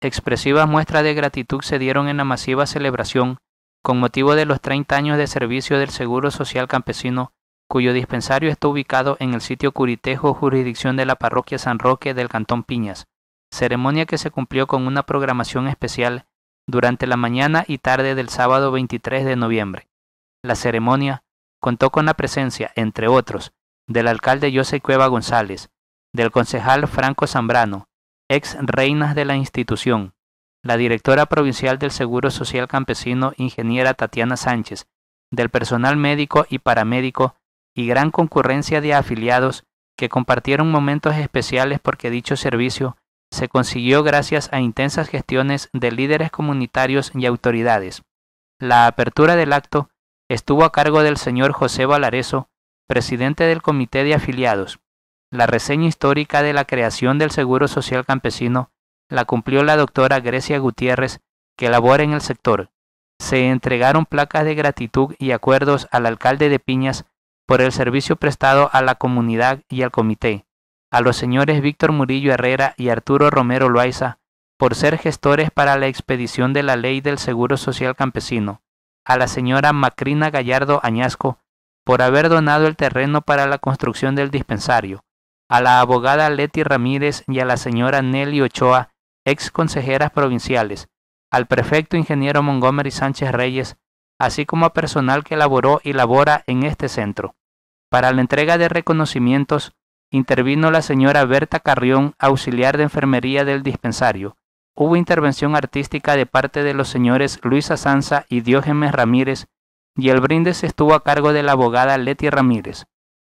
Expresivas muestras de gratitud se dieron en la masiva celebración con motivo de los 30 años de servicio del Seguro Social Campesino, cuyo dispensario está ubicado en el sitio Curitejo, jurisdicción de la parroquia San Roque del Cantón Piñas, ceremonia que se cumplió con una programación especial durante la mañana y tarde del sábado 23 de noviembre. La ceremonia contó con la presencia, entre otros, del alcalde José Cueva González, del concejal Franco Zambrano, ex reinas de la institución. La directora provincial del Seguro Social Campesino, ingeniera Tatiana Sánchez, del personal médico y paramédico y gran concurrencia de afiliados que compartieron momentos especiales porque dicho servicio se consiguió gracias a intensas gestiones de líderes comunitarios y autoridades. La apertura del acto estuvo a cargo del señor José Valareso, presidente del comité de afiliados, la reseña histórica de la creación del Seguro Social Campesino la cumplió la doctora Grecia Gutiérrez, que labora en el sector. Se entregaron placas de gratitud y acuerdos al alcalde de Piñas por el servicio prestado a la comunidad y al comité, a los señores Víctor Murillo Herrera y Arturo Romero Loaiza por ser gestores para la expedición de la ley del Seguro Social Campesino, a la señora Macrina Gallardo Añasco por haber donado el terreno para la construcción del dispensario, a la abogada Leti Ramírez y a la señora Nelly Ochoa, ex consejeras provinciales, al prefecto ingeniero Montgomery Sánchez Reyes, así como a personal que laboró y labora en este centro. Para la entrega de reconocimientos, intervino la señora Berta Carrión, auxiliar de enfermería del dispensario. Hubo intervención artística de parte de los señores Luisa Sanza y Diógenes Ramírez, y el brindis estuvo a cargo de la abogada Leti Ramírez.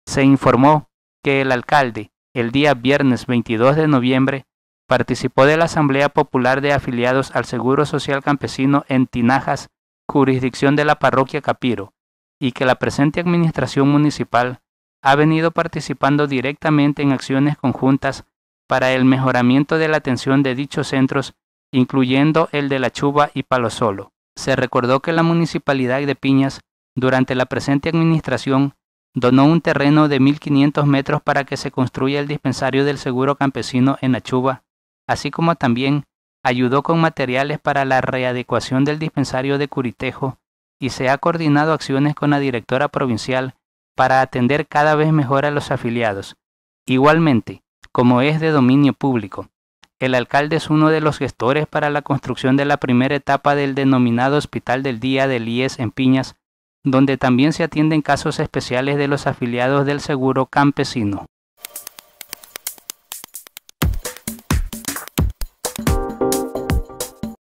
Se informó que el alcalde, el día viernes 22 de noviembre, participó de la Asamblea Popular de Afiliados al Seguro Social Campesino en Tinajas, jurisdicción de la parroquia Capiro, y que la presente administración municipal ha venido participando directamente en acciones conjuntas para el mejoramiento de la atención de dichos centros, incluyendo el de La Chuba y Palo Se recordó que la municipalidad de Piñas, durante la presente administración, donó un terreno de 1.500 metros para que se construya el dispensario del Seguro Campesino en Achuba, así como también ayudó con materiales para la readecuación del dispensario de Curitejo y se ha coordinado acciones con la directora provincial para atender cada vez mejor a los afiliados. Igualmente, como es de dominio público, el alcalde es uno de los gestores para la construcción de la primera etapa del denominado Hospital del Día del IES en Piñas, donde también se atienden casos especiales de los afiliados del seguro campesino.